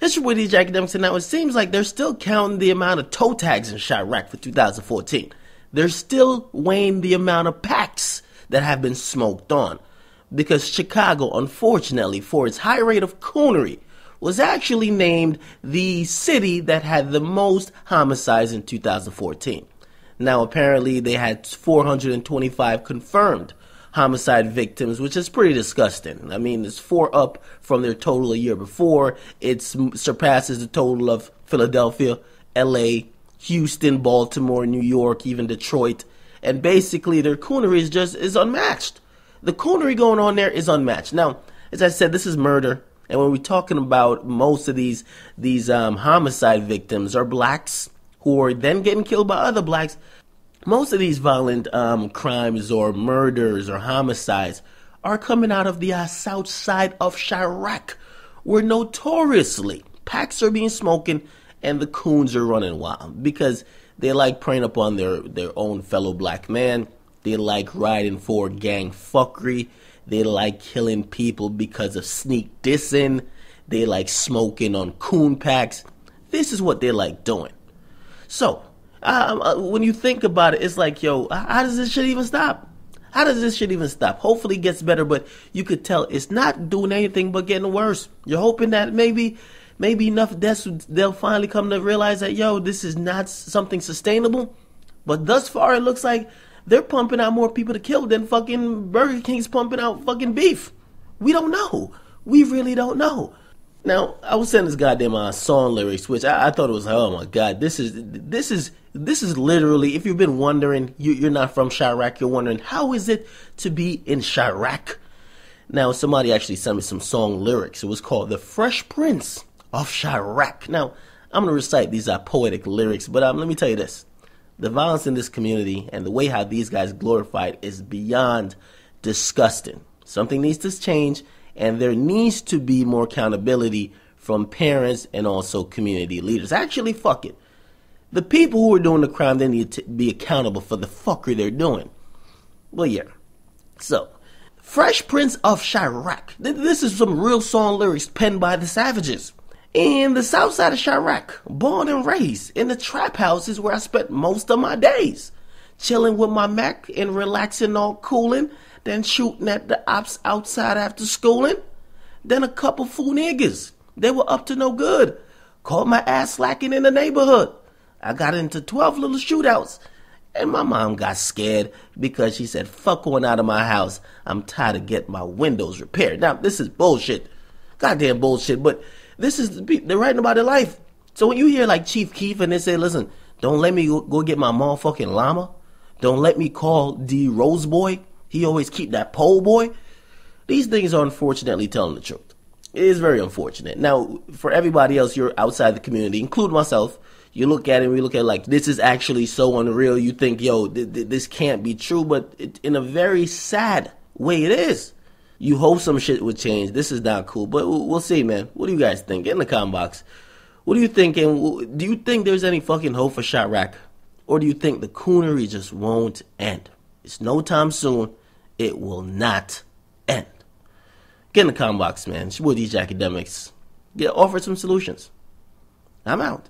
This is where these academics are now. It seems like they're still counting the amount of toe tags in Chirac for 2014. They're still weighing the amount of packs that have been smoked on. Because Chicago, unfortunately, for its high rate of coonery, was actually named the city that had the most homicides in 2014. Now, apparently, they had 425 confirmed homicide victims, which is pretty disgusting. I mean, it's four up from their total a year before. It surpasses the total of Philadelphia, LA, Houston, Baltimore, New York, even Detroit. And basically, their coonery is just is unmatched. The coonery going on there is unmatched. Now, as I said, this is murder. And when we're talking about most of these these um, homicide victims are blacks who are then getting killed by other blacks, most of these violent um, crimes or murders or homicides are coming out of the uh, south side of Chirac, where notoriously packs are being smoking and the coons are running wild because they like preying upon their, their own fellow black man. They like riding for gang fuckery. They like killing people because of sneak dissing. They like smoking on coon packs. This is what they like doing. So, um, uh, when you think about it, it's like, yo, how does this shit even stop? How does this shit even stop? Hopefully it gets better, but you could tell it's not doing anything but getting worse. You're hoping that maybe maybe enough deaths they'll finally come to realize that yo, this is not something sustainable. But thus far it looks like they're pumping out more people to kill than fucking Burger King's pumping out fucking beef. We don't know. We really don't know. Now I was sending this goddamn uh, song lyrics, which I, I, thought it was oh my god, this is this is this is literally. If you've been wondering, you, are not from Chirac, you're wondering how is it to be in Chirac. Now somebody actually sent me some song lyrics. It was called "The Fresh Prince of Chirac." Now I'm gonna recite these uh, poetic lyrics, but um, let me tell you this: the violence in this community and the way how these guys glorified is beyond disgusting. Something needs to change and there needs to be more accountability from parents and also community leaders. Actually, fuck it. The people who are doing the crime, they need to be accountable for the fuckery they're doing. Well, yeah. So, Fresh Prince of Chirac. This is some real song lyrics penned by the Savages. In the south side of Chirac, born and raised, in the trap houses where I spent most of my days chilling with my Mac and relaxing all cooling, then shooting at the ops outside after schooling. Then a couple fool niggas, they were up to no good, caught my ass slacking in the neighborhood. I got into 12 little shootouts, and my mom got scared because she said, fuck going out of my house. I'm tired of getting my windows repaired. Now, this is bullshit. Goddamn bullshit, but this is, they're writing about their life. So when you hear like Chief Keith and they say, listen, don't let me go get my motherfucking llama, don't let me call D Rose Boy. He always keep that pole boy. These things are unfortunately telling the truth. It is very unfortunate. Now, for everybody else, you're outside the community, include myself. You look at it, we look at it like this is actually so unreal. You think, yo, th- th- this can't be true, but it, in a very sad way, it is. You hope some shit would change. This is not cool, but we'll see, man. What do you guys think? Get in the comment box. What do you think? And do you think there's any fucking hope for Rack? Or do you think the coonery just won't end? It's no time soon. It will not end. Get in the comment box, man. It's your these Academics. Get offered some solutions. I'm out.